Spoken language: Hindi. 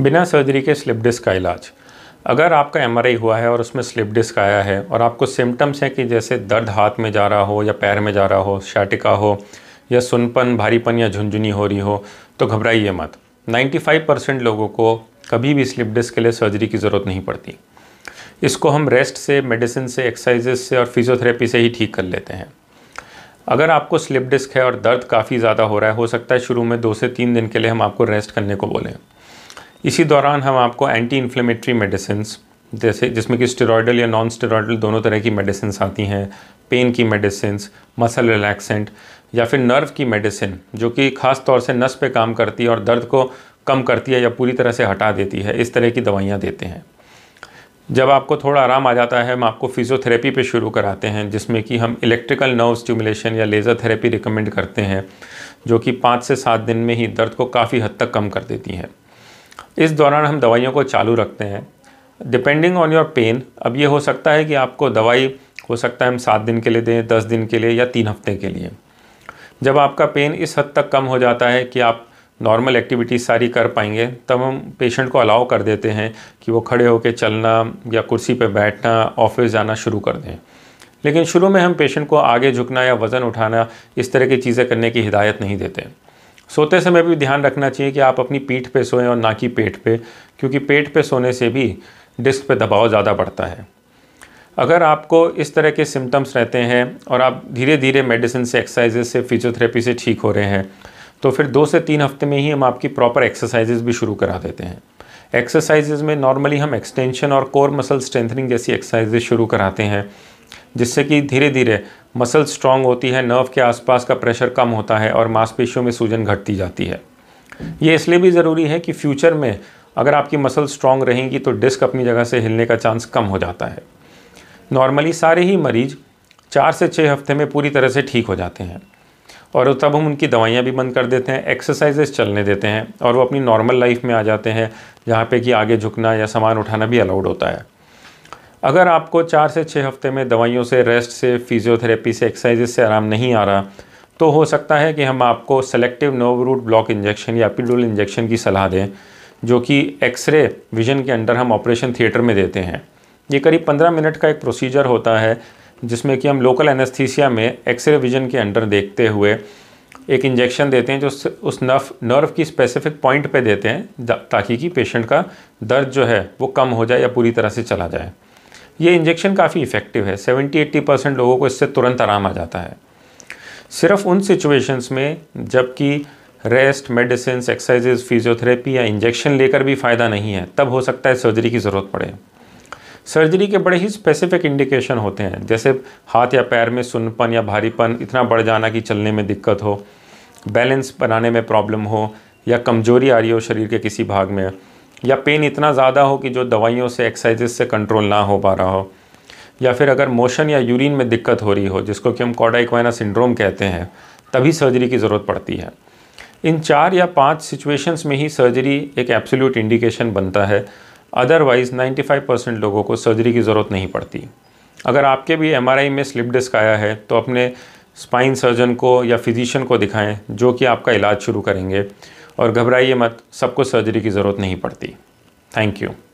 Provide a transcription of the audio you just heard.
बिना सर्जरी के स्लिप डिस्क का इलाज अगर आपका एम हुआ है और उसमें स्लिप डिस्क आया है और आपको सिम्टम्स हैं कि जैसे दर्द हाथ में जा रहा हो या पैर में जा रहा हो शाटिका हो या सुनपन भारीपन या झुंझुनी हो रही हो तो घबराइए मत 95 परसेंट लोगों को कभी भी स्लिप डिस्क के लिए सर्जरी की ज़रूरत नहीं पड़ती इसको हम रेस्ट से मेडिसिन से एक्सरसाइजेज से और फिजियोथेरेपी से ही ठीक कर लेते हैं अगर आपको स्लिप डिस्क है और दर्द काफ़ी ज़्यादा हो रहा है हो सकता है शुरू में दो से तीन दिन के लिए हम आपको रेस्ट करने को बोलें इसी दौरान हम आपको एंटी इन्फ्लेमेटरी मेडिसिन जैसे जिसमें कि स्टेरॉयडल या नॉन स्टेरॉयडल दोनों तरह की मेडिसिन आती हैं पेन की मेडिसिन मसल रिलैक्सेंट या फिर नर्व की मेडिसिन जो कि ख़ास तौर से नस पे काम करती है और दर्द को कम करती है या पूरी तरह से हटा देती है इस तरह की दवाइयाँ देते हैं जब आपको थोड़ा आराम आ जाता है हम आपको फिजियोथेरेपी पे शुरू कराते हैं जिसमें कि हम इलेक्ट्रिकल नर्व स्टिमुलेशन या लेज़र थेरेपी रिकमेंड करते हैं जो कि पाँच से सात दिन में ही दर्द को काफ़ी हद तक कम कर देती है इस दौरान हम दवाइयों को चालू रखते हैं डिपेंडिंग ऑन योर पेन अब ये हो सकता है कि आपको दवाई हो सकता है हम सात दिन के लिए दें दस दिन के लिए या तीन हफ्ते के लिए जब आपका पेन इस हद तक कम हो जाता है कि आप नॉर्मल एक्टिविटीज़ सारी कर पाएंगे तब हम पेशेंट को अलाउ कर देते हैं कि वो खड़े होकर चलना या कुर्सी पर बैठना ऑफिस जाना शुरू कर दें लेकिन शुरू में हम पेशेंट को आगे झुकना या वज़न उठाना इस तरह की चीज़ें करने की हिदायत नहीं देते सोते समय भी ध्यान रखना चाहिए कि आप अपनी पीठ पे सोएं और ना कि पेट पे क्योंकि पेट पे सोने से भी डिस्क पे दबाव ज़्यादा बढ़ता है अगर आपको इस तरह के सिम्टम्स रहते हैं और आप धीरे धीरे मेडिसिन से एक्सरसाइजेज से फिजियोथेरेपी से ठीक हो रहे हैं तो फिर दो से तीन हफ्ते में ही हम आपकी प्रॉपर एक्सरसाइजेज भी शुरू करा देते हैं एक्सरसाइजेज में नॉर्मली हम एक्सटेंशन और कोर मसल स्ट्रेंथनिंग जैसी एक्सरसाइजेज शुरू कराते हैं जिससे कि धीरे धीरे मसल स्ट्रांग होती है नर्व के आसपास का प्रेशर कम होता है और मांसपेशियों में सूजन घटती जाती है ये इसलिए भी ज़रूरी है कि फ्यूचर में अगर आपकी मसल स्ट्रांग रहेंगी तो डिस्क अपनी जगह से हिलने का चांस कम हो जाता है नॉर्मली सारे ही मरीज़ चार से छः हफ्ते में पूरी तरह से ठीक हो जाते हैं और तब हम उनकी दवाइयाँ भी बंद कर देते हैं एक्सरसाइजेस चलने देते हैं और वो अपनी नॉर्मल लाइफ में आ जाते हैं जहाँ पे कि आगे झुकना या सामान उठाना भी अलाउड होता है अगर आपको चार से छः हफ्ते में दवाइयों से रेस्ट से फिजियोथेरेपी से एक्सरसाइज से आराम नहीं आ रहा तो हो सकता है कि हम आपको selective nerve root block injection या पिडोल इंजेक्शन की सलाह दें जो कि एक्सरे विजन के अंडर हम ऑपरेशन थिएटर में देते हैं ये करीब 15 मिनट का एक प्रोसीजर होता है जिसमें कि हम लोकल एनेस्थीसिया में एक्सरे विजन के अंडर देखते हुए एक इंजेक्शन देते हैं जो उस नर्व नर्व की स्पेसिफिक पॉइंट पे देते हैं ताकि कि पेशेंट का दर्द जो है वो कम हो जाए या पूरी तरह से चला जाए ये इंजेक्शन काफ़ी इफ़ेक्टिव है 70-80 परसेंट लोगों को इससे तुरंत आराम आ जाता है सिर्फ उन सिचुएशंस में जबकि रेस्ट मेडिसिन एक्सरसाइजेज फिजियोथेरेपी या इंजेक्शन लेकर भी फ़ायदा नहीं है तब हो सकता है सर्जरी की ज़रूरत पड़े सर्जरी के बड़े ही स्पेसिफिक इंडिकेशन होते हैं जैसे हाथ या पैर में सुनपन या भारीपन इतना बढ़ जाना कि चलने में दिक्कत हो बैलेंस बनाने में प्रॉब्लम हो या कमजोरी आ रही हो शरीर के किसी भाग में या पेन इतना ज़्यादा हो कि जो दवाइयों से एक्सरसाइज से कंट्रोल ना हो पा रहा हो या फिर अगर मोशन या यूरिन में दिक्कत हो रही हो जिसको कि हम कॉडाइक्वाइना सिंड्रोम कहते हैं तभी सर्जरी की ज़रूरत पड़ती है इन चार या पांच सिचुएशंस में ही सर्जरी एक एब्सोल्यूट इंडिकेशन बनता है अदरवाइज़ 95 परसेंट लोगों को सर्जरी की ज़रूरत नहीं पड़ती अगर आपके भी एम में स्लिप डिस्क आया है तो अपने स्पाइन सर्जन को या फिजिशियन को दिखाएं जो कि आपका इलाज शुरू करेंगे और घबराइए मत सबको सर्जरी की ज़रूरत नहीं पड़ती थैंक यू